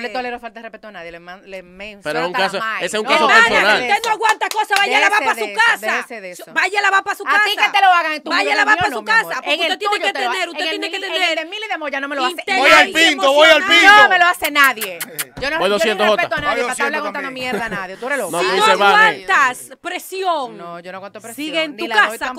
le tolero falta de respeto a nadie. Le, man, le me Pero un caso, ese es un caso personal. Usted no aguanta cosas, vaya la va para su casa. Vaya la va para su casa. A ti que te lo hagan en tu Vaya la va para su casa. Porque usted tiene que tener, usted tiene que tener. El de y de Moya no me lo hace. Voy al pinto, voy al pinto. No me lo hace nadie. Yo no respeto a nadie para estarle contando mierda a nadie. Tú eres loco. Si no aguantas presión. No, yo no aguanto presión. Sigue en tu casa.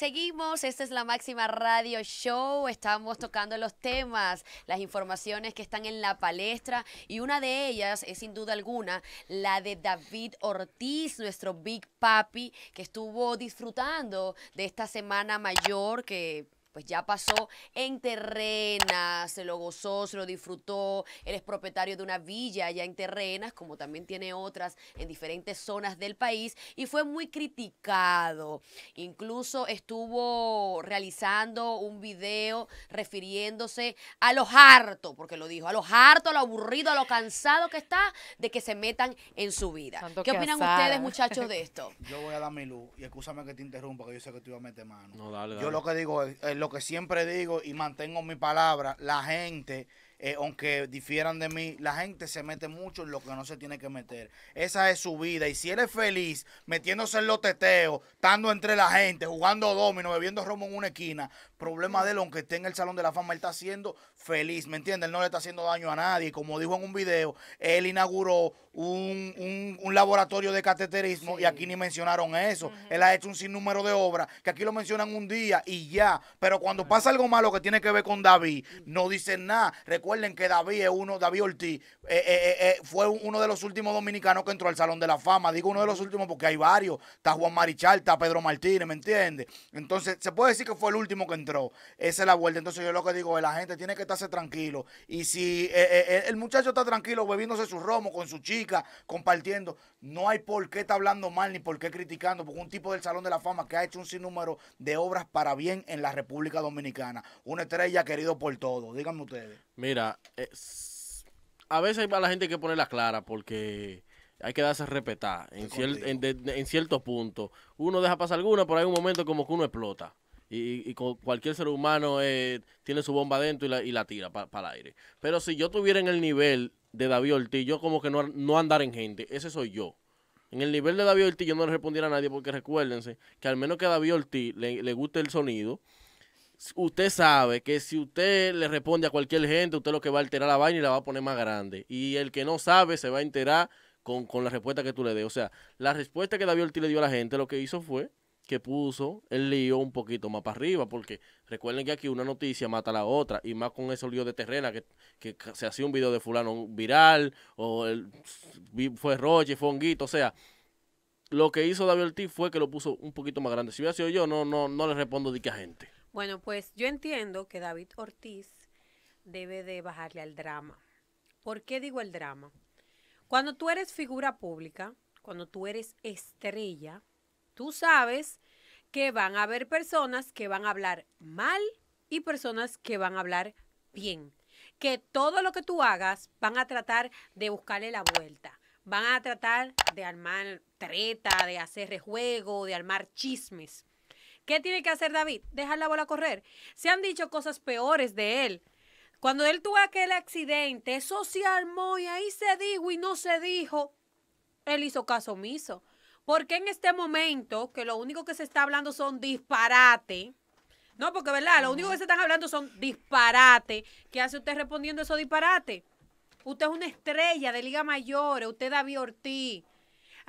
Seguimos, esta es la Máxima Radio Show, estamos tocando los temas, las informaciones que están en la palestra y una de ellas es sin duda alguna la de David Ortiz, nuestro Big Papi, que estuvo disfrutando de esta semana mayor que pues ya pasó en Terrenas, se lo gozó, se lo disfrutó, él es propietario de una villa allá en Terrenas, como también tiene otras en diferentes zonas del país, y fue muy criticado. Incluso estuvo realizando un video refiriéndose a lo harto, porque lo dijo, a lo hartos, a lo aburrido, a lo cansado que está de que se metan en su vida. ¿Qué opinan ustedes, muchachos, de esto? Yo voy a dar mi luz, y escúchame que te interrumpa, que yo sé que te iba a meter mano. No, dale, Yo lo que digo es lo que siempre digo y mantengo mi palabra, la gente eh, aunque difieran de mí, la gente se mete mucho en lo que no se tiene que meter. Esa es su vida. Y si él es feliz metiéndose en los teteos, estando entre la gente, jugando domino, bebiendo romo en una esquina, problema de él, aunque esté en el Salón de la Fama, él está siendo feliz, ¿me entiendes? Él no le está haciendo daño a nadie. Como dijo en un video, él inauguró un, laboratorio de cateterismo y aquí ni mencionaron eso. Él ha hecho un sinnúmero de obras que aquí lo mencionan un día y ya. Pero cuando ah. pasa algo malo que tiene que ver con David, no dicen nada. Recuerden que David uno, David Ortiz, eh, eh, eh, fue uno de los últimos dominicanos que entró al Salón de la Fama. Digo uno de los últimos porque hay varios. Está Juan Marichal, está Pedro Martínez, ¿me entiendes? Entonces, se puede decir que fue el último que entró. Esa es la vuelta. Entonces, yo lo que digo es, la gente tiene que estarse tranquilo. Y si el muchacho está tranquilo bebiéndose su romo con su chica, compartiendo, no hay por qué estar hablando mal ni por qué criticando, porque un tipo del Salón de la Fama que ha hecho un sinnúmero de obras para bien en la República Dominicana. Una estrella querido por todos. Díganme ustedes. Mira, a veces hay la gente que ponerla clara porque hay que darse a respetar en, ciertos puntos. Uno deja pasar alguna, pero hay un momento como que uno explota. Y, y cualquier ser humano eh, tiene su bomba dentro y la, tira para el aire. Pero si yo tuviera en el nivel de David Ortiz, yo como que no, no andar en gente, ese soy yo. En el nivel de David Ortiz yo no le respondiera a nadie porque recuérdense que al menos que a David Ortiz le, le guste el sonido, usted sabe que si usted le responde a cualquier gente, usted lo que va a alterar la vaina y la va a poner más grande. Y el que no sabe se va a enterar con, con la respuesta que tú le des. O sea, la respuesta que David Ortiz le dio a la gente lo que hizo fue que puso el lío un poquito más para arriba, porque recuerden que aquí una noticia mata a la otra, y más con ese lío de terrena, que, se hacía un video de fulano viral, o el, fue Roche, fue Honguito, o sea, lo que hizo David Ortiz fue que lo puso un poquito más grande. Si hubiera sido yo, no, no, no le respondo de qué gente. Bueno, pues yo entiendo que David Ortiz debe de bajarle al drama. ¿Por qué digo el drama? Cuando tú eres figura pública, cuando tú eres estrella, tú sabes que van a haber personas que van a hablar mal y personas que van a hablar bien. Que todo lo que tú hagas van a tratar de buscarle la vuelta. Van a tratar de armar treta, de hacer rejuego, de armar chismes. ¿Qué tiene que hacer David? Dejar la bola correr. Se han dicho cosas peores de él. Cuando él tuvo aquel accidente, eso se armó y ahí se dijo y no se dijo. Él hizo caso omiso. Porque en este momento, que lo único que se está hablando son disparate, no, porque verdad, lo único que se están hablando son disparate. ¿Qué hace usted respondiendo esos disparates? Usted es una estrella de Liga Mayor, usted David Ortiz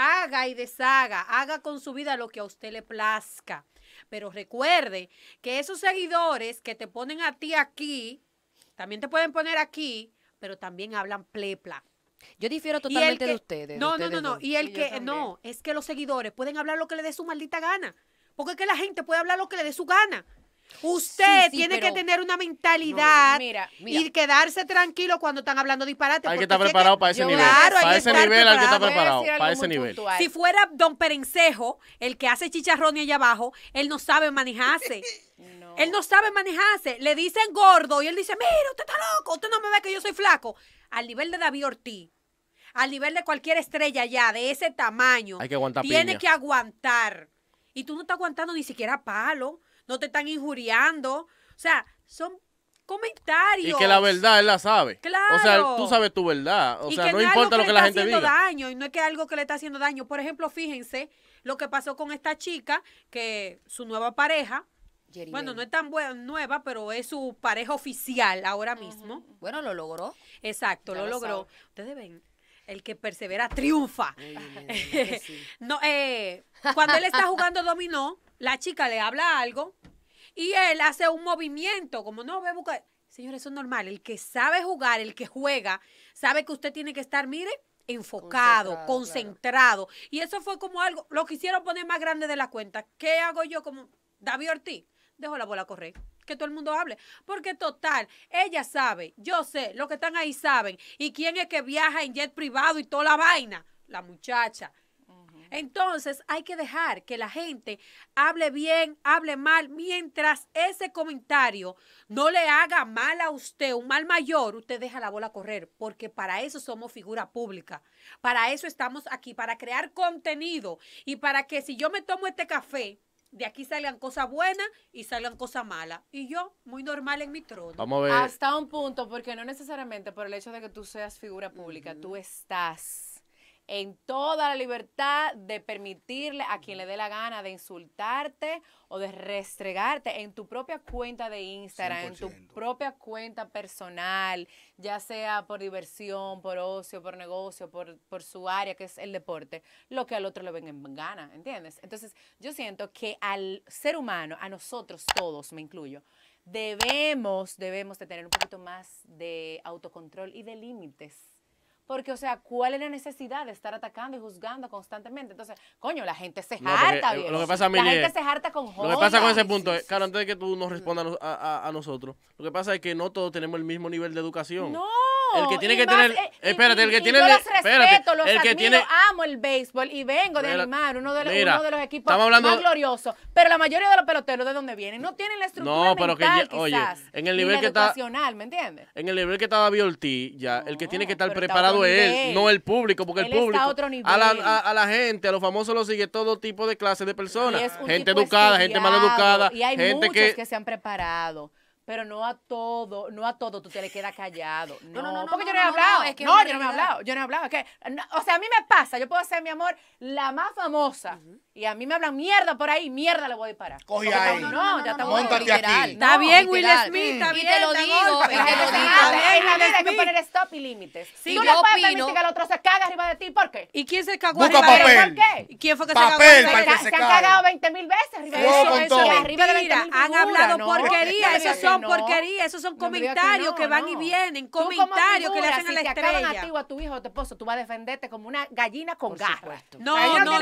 haga y deshaga, haga con su vida lo que a usted le plazca. Pero recuerde que esos seguidores que te ponen a ti aquí, también te pueden poner aquí, pero también hablan plepla. Yo difiero totalmente de ustedes. No, no, no, no. Y el que, no, es que los seguidores pueden hablar lo que le dé su maldita gana. Porque es que la gente puede hablar lo que le dé su gana. Usted tiene que tener una mentalidad y quedarse tranquilo cuando están hablando disparate. Hay que estar preparado para ese nivel. para ese nivel que estar preparado. Para ese nivel. Si fuera don Perencejo, el que hace chicharrón allá abajo, él no sabe manejarse. Él no sabe manejarse. Le dicen gordo y él dice, mira, usted está loco, usted no me ve que yo soy flaco. Al nivel de David Ortiz, al nivel de cualquier estrella ya de ese tamaño, tiene que aguantar. Y tú no estás aguantando ni siquiera palo no te están injuriando. O sea, son comentarios. Y que la verdad él la sabe. Claro. O sea, tú sabes tu verdad. O sea, no importa lo que, la gente diga. no daño y no es que algo que le está haciendo daño. Por ejemplo, fíjense lo que pasó con esta chica que su nueva pareja Bueno, no es tan nueva, pero es su pareja oficial ahora mismo. Bueno, lo logró. Exacto, lo, logró. Ustedes ven, el que persevera triunfa. no, eh, cuando él está jugando dominó, la chica le habla algo y él hace un movimiento, como no, ve, buscar Señores, eso es normal. El que sabe jugar, el que juega, sabe que usted tiene que estar, mire, enfocado, concentrado. Y eso fue como algo, lo quisieron poner más grande de la cuenta. ¿Qué hago yo como David Ortiz? Dejo la bola correr que todo el mundo hable. Porque total, ella sabe, yo sé, los que están ahí saben. ¿Y quién es que viaja en jet privado y toda la vaina? La muchacha. Entonces hay que dejar que la gente hable bien, hable mal, mientras ese comentario no le haga mal a usted, un mal mayor, usted deja la bola correr, porque para eso somos figura pública, para eso estamos aquí, para crear contenido y para que si yo me tomo este café, de aquí salgan cosas buenas y salgan cosas malas. Y yo, muy normal en mi trono. Vamos a ver. Hasta un punto, porque no necesariamente por el hecho de que tú seas figura pública, tú estás en toda la libertad de permitirle a quien le dé la gana de insultarte o de restregarte en tu propia cuenta de Instagram, en tu propia cuenta personal, ya sea por diversión, por ocio, por negocio, por, su área, que es el deporte, lo que al otro le venga en gana, ¿entiendes? Entonces, yo siento que al ser humano, a nosotros todos, me incluyo, debemos, debemos de tener un poquito más de autocontrol y de límites porque, o sea, ¿cuál es la necesidad de estar atacando y juzgando constantemente? Entonces, coño, la gente se harta, eh, Lo que pasa, la gente se harta con joder. Lo que pasa con ese punto, es, claro, antes de que tú nos respondas a nosotros, lo que pasa es que no todos tenemos el mismo nivel de educación. No. El que tiene que tener. Eh, espérate, el que tiene. Yo respeto, espérate, los amo el béisbol y vengo de animar uno de, los, equipos más gloriosos. Pero la mayoría de los peloteros, ¿de dónde vienen? No tienen la estructura. pero mental, oye, en el nivel que está. ¿me entiendes? En el nivel que estaba Biolti, ya, el que tiene que estar preparado es él, no el público, porque el público. a, otro A, la, gente, a los famosos lo sigue todo tipo de clases de personas. Gente educada, gente mal educada. Y hay muchos que se han preparado pero no a todo, no a todo tú te le quedas callado. No, no, no, porque yo no he hablado. no, yo no me he hablado. Yo no he hablado. o sea, a mí me pasa. Yo puedo ser, mi amor, la más famosa. Y a mí me hablan mierda por ahí, mierda le voy a disparar. Cogí No, ya estamos. Móntate aquí. Está bien, Will Smith, está bien. Y te lo digo, hay que poner stop y límites. Si tú no puedes permitir que el otro se cague arriba de ti. ¿Por qué? ¿Y quién se cagó arriba de- ti? ¿Por qué? ¿y ¿Quién fue que se cagó? para Se, han cagado 20 mil veces arriba de ti. eso, es Arriba de Han hablado porquería. esos son porquerías. Esos son comentarios que van y vienen. Comentarios que le hacen a la Si te a ti a tu hijo o a tu esposo, tú vas a defenderte como una gallina con garras. No, no, no,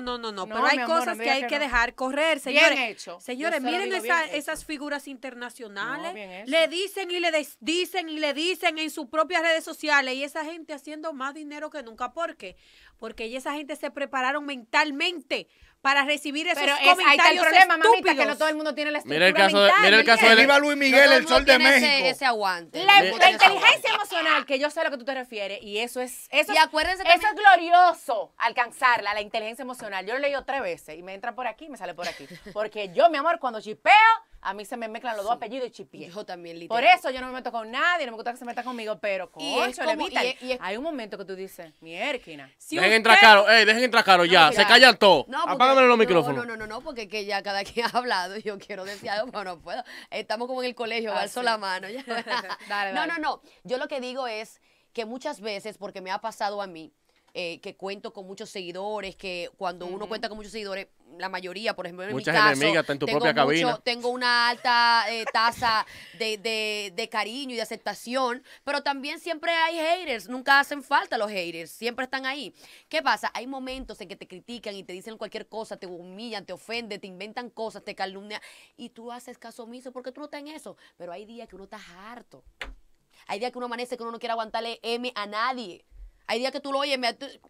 no, no, no, no, pero hay cosas que hay que dejar correr, Bien señores. hecho. Señores, miren esas figuras internacionales, le dicen y le dicen y le dicen en sus propias redes sociales y esa gente haciendo más dinero que nunca. ¿Por qué? Porque esa gente se prepararon mentalmente para recibir esos Pero es, comentarios problema, que no todo el mundo tiene la mira el caso De, mira el caso de Viva Luis Miguel, el sol de México. Ese, aguante. La, inteligencia emocional, que yo sé a lo que tú te refieres, y eso es eso, y acuérdense es glorioso, alcanzarla, la inteligencia emocional. Yo lo he leído tres veces y me entra por aquí y me sale por aquí. Porque yo, mi amor, cuando chipeo a mí se me mezclan los dos apellidos y chipié. Yo también, literal. Por eso yo no me meto con nadie, no me gusta que se meta conmigo, pero con Hay un momento que tú dices, mierquina. Si dejen entrar caro, ey, dejen entrar caro ya, se callan todos. No, Apágame los micrófonos. No, no, no, no, porque que ya cada quien ha hablado yo quiero decir algo, pero no puedo. Estamos como en el colegio, ah, alzo la mano. Ya. dale, dale. No, no, no. Yo lo que digo es que muchas veces, porque me ha pasado a mí, eh, que cuento con muchos seguidores, que cuando uno cuenta con muchos seguidores, la mayoría, por ejemplo, en mi caso, en tu tengo, propia tengo una alta eh, tasa de, de, de, cariño y de aceptación, pero también siempre hay haters, nunca hacen falta los haters, siempre están ahí. ¿Qué pasa? Hay momentos en que te critican y te dicen cualquier cosa, te humillan, te ofenden, te inventan cosas, te calumnian, y tú haces caso omiso porque tú no estás en eso, pero hay días que uno está harto. Hay días que uno amanece que uno no quiere aguantarle M a nadie hay días que tú lo oyes,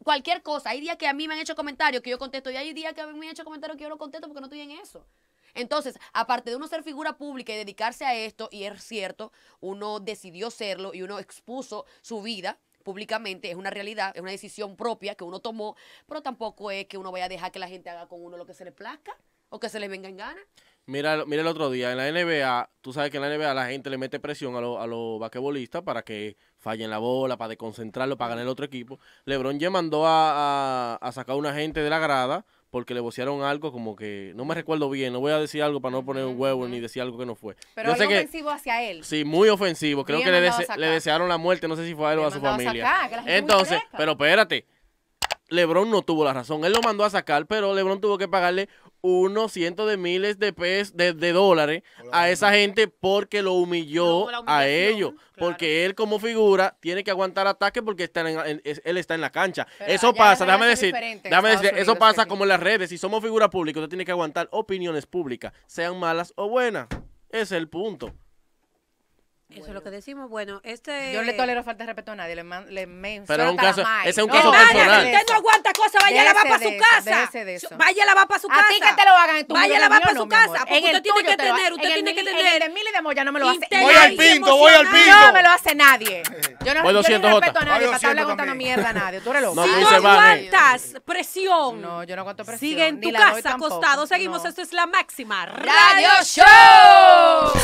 cualquier cosa, hay días que a mí me han hecho comentarios que yo contesto y hay días que a mí me han hecho comentarios que yo no contesto porque no estoy en eso. Entonces, aparte de uno ser figura pública y dedicarse a esto, y es cierto, uno decidió serlo y uno expuso su vida públicamente, es una realidad, es una decisión propia que uno tomó, pero tampoco es que uno vaya a dejar que la gente haga con uno lo que se le plazca o que se les venga en gana. Mira, mira el otro día, en la NBA, tú sabes que en la NBA la gente le mete presión a, los a los basquetbolistas para que fallen la bola, para desconcentrarlo, para ganar el otro equipo. LeBron ya mandó a, sacar a una gente de la grada porque le vocearon algo como que no me recuerdo bien, no voy a decir algo para no poner un huevo ni decir algo que no fue. Pero Yo ofensivo hacia él. Sí, muy ofensivo. Creo que le, le, desearon la muerte, no sé si fue a él o a su familia. Entonces, pero espérate. LeBron no tuvo la razón. Él lo mandó a sacar, pero LeBron tuvo que pagarle unos cientos de miles de pesos, de, dólares a esa gente porque lo humilló a ellos. Porque él como figura tiene que aguantar ataques porque está él está en la cancha. eso pasa, déjame decir, eso pasa como en las redes. Si somos figura pública usted tiene que aguantar opiniones públicas, sean malas o buenas. Ese es el punto. Eso es lo que decimos. Bueno, este. Yo le tolero falta de respeto a nadie. Le, man, le me Pero un caso, ese es un caso personal. Usted no aguanta cosas. Vaya la va para su casa. Vaya la va para su casa. A que te lo hagan en tu Vaya la va para su casa. Porque usted tiene que tener. Usted tiene que tener. El de mil y de Moya no me lo hace. Voy al pinto, voy al pinto. No me lo hace nadie. Yo no, yo no respeto a nadie para estarle mierda a nadie. Tú eres Si no aguantas presión. No, yo no aguanto presión. Sigue en tu casa acostado. Seguimos. Esto es la máxima. Radio Show.